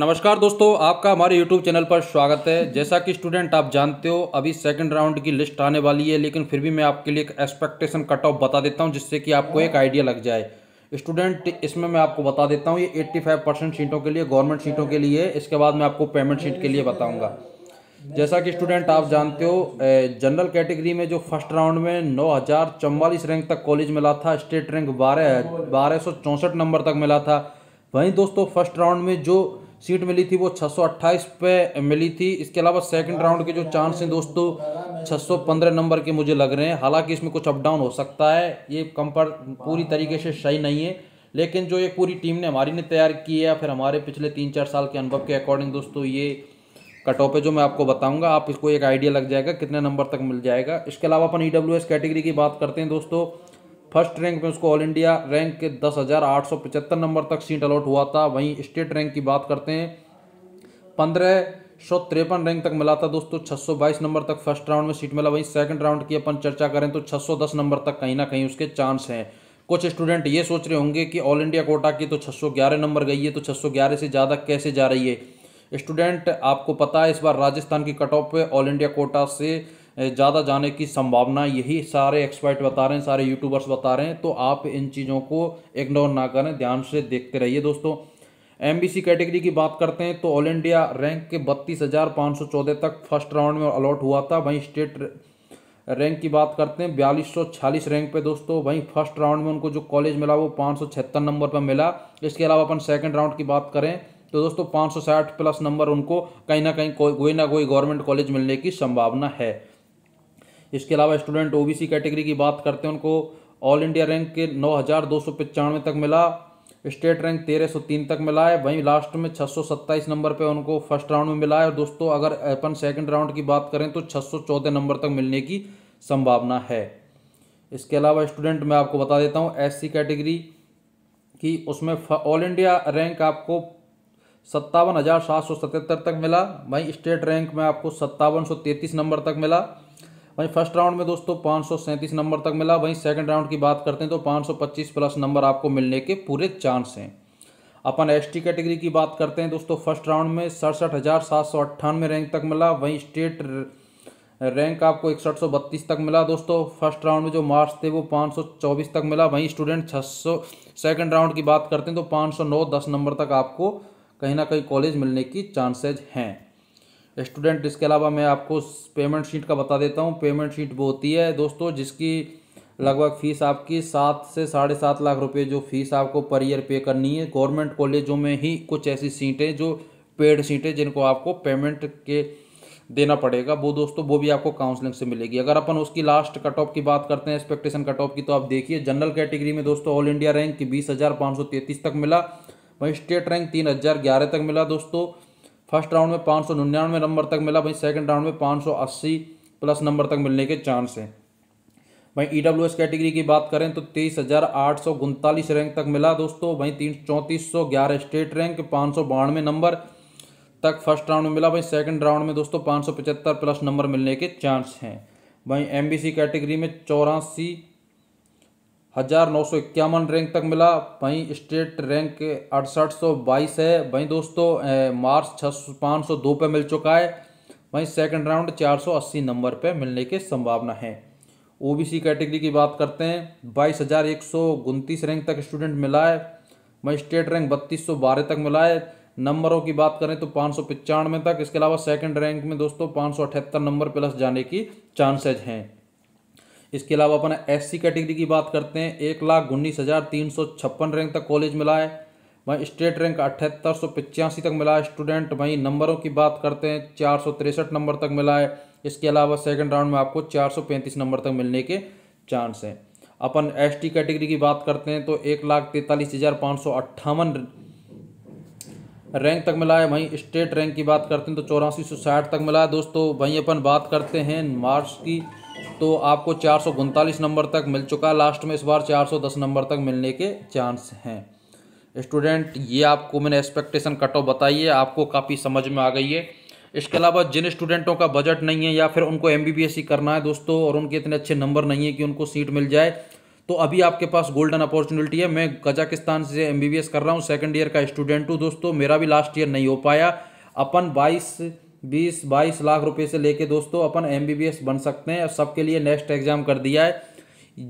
नमस्कार दोस्तों आपका हमारे YouTube चैनल पर स्वागत है जैसा कि स्टूडेंट आप जानते हो अभी सेकंड राउंड की लिस्ट आने वाली है लेकिन फिर भी मैं आपके लिए एक एक्सपेक्टेशन कट ऑफ बता देता हूं जिससे कि आपको एक आइडिया लग जाए स्टूडेंट इसमें मैं आपको बता देता हूं ये 85 परसेंट सीटों के लिए गवर्नमेंट सीटों के लिए इसके बाद मैं आपको पेमेंट सीट के लिए बताऊँगा जैसा कि स्टूडेंट आप जानते हो जनरल कैटेगरी में जो फर्स्ट राउंड में नौ रैंक तक कॉलेज मिला था स्टेट रैंक बारह बारह नंबर तक मिला था वहीं दोस्तों फर्स्ट राउंड में जो सीट मिली थी वो 628 पे मिली थी इसके अलावा सेकंड राउंड के जो चांस हैं दोस्तों 615 नंबर के मुझे लग रहे हैं हालांकि इसमें कुछ अप डाउन हो सकता है ये कंपर पूरी तरीके से सही नहीं है लेकिन जो ये पूरी टीम ने हमारी ने तैयार की है फिर हमारे पिछले तीन चार साल के अनुभव के अकॉर्डिंग दोस्तों ये कट ऑफ है जो मैं आपको बताऊंगा आप इसको एक आइडिया लग जाएगा कितने नंबर तक मिल जाएगा इसके अलावा अपन ई कैटेगरी की बात करते हैं दोस्तों फर्स्ट रैंक में उसको ऑल इंडिया रैंक के दस हज़ार आठ सौ पचहत्तर नंबर तक सीट अलॉट हुआ था वहीं स्टेट रैंक की बात करते हैं पंद्रह सौ तिरपन रैंक तक मिला था दोस्तों 622 नंबर तक फर्स्ट राउंड में सीट मिला वहीं सेकंड राउंड की अपन चर्चा करें तो 610 नंबर तक कहीं ना कहीं उसके चांस हैं कुछ स्टूडेंट ये सोच रहे होंगे कि ऑल इंडिया कोटा की तो 611 नंबर गई है तो 611 से ज़्यादा कैसे जा रही है स्टूडेंट आपको पता है इस बार राजस्थान की कट ऑफ पे ऑल इंडिया कोटा से ज़्यादा जाने की संभावना यही सारे एक्सपर्ट बता रहे हैं सारे यूट्यूबर्स बता रहे हैं तो आप इन चीज़ों को इग्नोर ना करें ध्यान से देखते रहिए दोस्तों एम कैटेगरी की बात करते हैं तो ऑल इंडिया रैंक के बत्तीस हज़ार पाँच सौ चौदह तक फर्स्ट राउंड में अलॉट हुआ था वहीं स्टेट रैंक की बात करते हैं बयालीस सौ छियालीस रैंक पे दोस्तों वहीं फर्स्ट राउंड में उनको जो कॉलेज मिला वो पाँच सौ नंबर पर मिला इसके अलावा अपन सेकंड राउंड की बात करें तो दोस्तों पाँच सौ साठ प्लस नंबर उनको कहीं ना कहीं कोई ना कोई गवर्नमेंट कॉलेज मिलने की संभावना है इसके अलावा स्टूडेंट ओ कैटेगरी की बात करते हैं उनको ऑल इंडिया रैंक के नौ हज़ार दो सौ पचानवे तक मिला स्टेट रैंक तेरह सौ तीन तक मिला है वहीं लास्ट में छः सौ सत्ताईस नंबर पे उनको फर्स्ट राउंड में मिला है और दोस्तों अगर अपन सेकंड राउंड की बात करें तो छः सौ चौदह नंबर तक मिलने की संभावना है इसके अलावा स्टूडेंट मैं आपको बता देता हूँ एससी कैटेगरी की उसमें ऑल इंडिया रैंक आपको सत्तावन हज़ार सात सौ सतहत्तर तक मिला वहीं स्टेट रैंक में आपको सत्तावन सौ नंबर तक मिला वहीं फर्स्ट राउंड में दोस्तों पाँच नंबर तक मिला वहीं सेकंड राउंड की बात करते हैं तो 525 प्लस नंबर आपको मिलने के पूरे चांस हैं अपन एस कैटेगरी की बात करते हैं दोस्तों फर्स्ट राउंड में सड़सठ हज़ार सात सौ अट्ठानवे रैंक तक मिला वहीं स्टेट रैंक आपको इकसठ सौ बत्तीस तक मिला दोस्तों फर्स्ट राउंड में जो मार्क्स थे वो पाँच सौ चौबीस तक मिला वहीं स्टूडेंट छः सौ सेकेंड राउंड की बात करते हैं तो पाँच सौ नौ दस नंबर तक आपको कहीं ना कहीं कॉलेज मिलने की चांसेज हैं स्टूडेंट इसके अलावा मैं आपको पेमेंट शीट का बता देता हूँ पेमेंट शीट वो होती है दोस्तों जिसकी लगभग फ़ीस आपकी सात से साढ़े सात लाख रुपए जो फीस आपको पर ईयर पे करनी है गवर्नमेंट कॉलेजों में ही कुछ ऐसी सीटें जो पेड सीटें जिनको आपको पेमेंट के देना पड़ेगा वो दोस्तों वो भी आपको काउंसलिंग से मिलेगी अगर अपन उसकी लास्ट कट ऑफ की बात करते हैं एक्सपेक्टेशन कट ऑफ की तो आप देखिए जनरल कैटेगरी में दोस्तों ऑल इंडिया रैंक बीस हज़ार पाँच सौ तक मिला वहीं स्टेट रैंक तीन हज़ार ग्यारह तक मिला दोस्तों फर्स्ट राउंड में पाँच सौ निन्यानवे नंबर तक मिला वहीं सेकंड राउंड में पाँच सौ अस्सी प्लस नंबर तक मिलने के चांस हैं वहीं ई डब्ल्यू एस कैटेगरी की बात करें तो तेईस हज़ार आठ सौ उनतालीस रैंक तक मिला दोस्तों वहीं तीन चौंतीस सौ ग्यारह स्टेट रैंक पाँच सौ बानवे नंबर तक फर्स्ट राउंड में मिला वहीं सेकंड राउंड में दोस्तों पाँच सौ पचहत्तर प्लस नंबर मिलने के चांस हैं वहीं सी कैटेगरी में चौरासी हज़ार नौ सौ इक्यावन रैंक तक मिला वहीं स्टेट रैंक अड़सठ सौ बाईस है वहीं दोस्तों मार्च छः पाँच सौ दो पर मिल चुका है वहीं सेकंड राउंड चार सौ अस्सी नंबर पर मिलने की संभावना है ओबीसी कैटेगरी की बात करते हैं बाईस हज़ार एक सौ उनतीस रैंक तक स्टूडेंट मिला है वहीं स्टेट रैंक बत्तीस सौ बारह तक मिला है नंबरों की बात करें तो पाँच सौ पचानवे तक इसके अलावा सेकेंड रैंक में दोस्तों पाँच सौ अठहत्तर नंबर प्लस जाने की चांसेज हैं इसके अलावा अपन एससी कैटेगरी की बात करते हैं एक लाख उन्नीस हज़ार तीन सौ छप्पन रैंक तक कॉलेज मिला है वहीं स्टेट रैंक अठहत्तर सौ पचासी तक मिला है स्टूडेंट वहीं नंबरों की बात करते हैं चार सौ तिरसठ नंबर तक मिला है इसके अलावा सेकंड राउंड में आपको चार सौ पैंतीस नंबर तक मिलने के चांस हैं अपन टी कैटेगरी की बात करते हैं तो एक लाख तैंतालीस हज़ार पाँच सौ अट्ठावन रैंक तक मिला है वहीं स्टेट रैंक की बात करते हैं तो चौरासी सौ साठ तक मिला है दोस्तों वहीं अपन बात करते हैं मार्क्स की तो आपको चार नंबर तक मिल चुका है लास्ट में इस बार 410 नंबर तक मिलने के चांस हैं स्टूडेंट ये आपको मैंने एक्सपेक्टेशन कट ऑफ बताई है आपको काफ़ी समझ में आ गई है इसके अलावा जिन स्टूडेंटों का बजट नहीं है या फिर उनको एम सी करना है दोस्तों और उनके इतने अच्छे नंबर नहीं है कि उनको सीट मिल जाए तो अभी आपके पास गोल्डन अपॉर्चुनिटी है मैं कजाकिस्तान से एम कर रहा हूँ सेकेंड ईयर का स्टूडेंट हूँ दोस्तों मेरा भी लास्ट ईयर नहीं हो पाया अपन बाईस बीस बाईस लाख रुपए से लेके दोस्तों अपन एमबीबीएस बन सकते हैं सबके लिए नेक्स्ट एग्जाम कर दिया है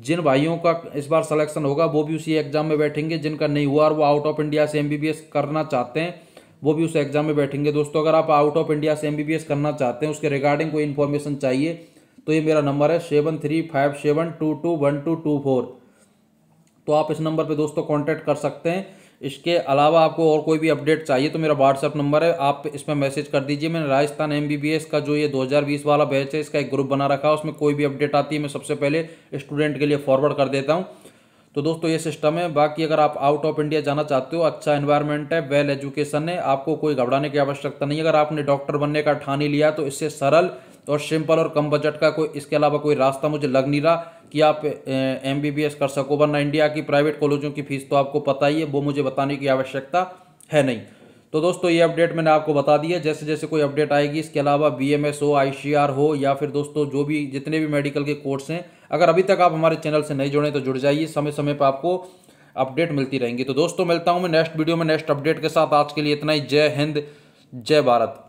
जिन भाइयों का इस बार सिलेक्शन होगा वो भी उसी एग्जाम में बैठेंगे जिनका नहीं हुआ और वो आउट ऑफ इंडिया से एमबीबीएस करना चाहते हैं वो भी उस एग्जाम में बैठेंगे दोस्तों अगर आप आउट ऑफ इंडिया से एस करना चाहते हैं उसके रिगार्डिंग कोई इन्फॉर्मेशन चाहिए तो ये मेरा नंबर है seven three five seven two two one two two four तो आप इस नंबर पर दोस्तों कॉन्टैक्ट कर सकते हैं इसके अलावा आपको और कोई भी अपडेट चाहिए तो मेरा व्हाट्सअप नंबर है आप इसमें मैसेज कर दीजिए मैंने राजस्थान एम का जो ये 2020 वाला बैच है इसका एक ग्रुप बना रखा है उसमें कोई भी अपडेट आती है मैं सबसे पहले स्टूडेंट के लिए फॉरवर्ड कर देता हूँ तो दोस्तों ये सिस्टम है बाकी अगर आप आउट ऑफ इंडिया जाना चाहते हो अच्छा इन्वायरमेंट है वेल एजुकेशन है आपको कोई घबराने की आवश्यकता नहीं अगर आपने डॉक्टर बनने का ठानी लिया तो इससे सरल और तो सिंपल और कम बजट का कोई इसके अलावा कोई रास्ता मुझे लग नहीं रहा कि आप एम कर सको वरना इंडिया की प्राइवेट कॉलेजों की फीस तो आपको पता ही है वो मुझे बताने की आवश्यकता है नहीं तो दोस्तों ये अपडेट मैंने आपको बता दिया है जैसे जैसे कोई अपडेट आएगी इसके अलावा बी एम एस हो आई सी आर हो या फिर दोस्तों जो भी जितने भी मेडिकल के कोर्स हैं अगर अभी तक आप हमारे चैनल से नहीं जुड़े तो जुड़ जाइए समय समय पर आपको अपडेट मिलती रहेंगी तो दोस्तों मिलता हूँ मैं नेक्स्ट वीडियो में नेक्स्ट अपडेट के साथ आज के लिए इतना ही जय हिंद जय भारत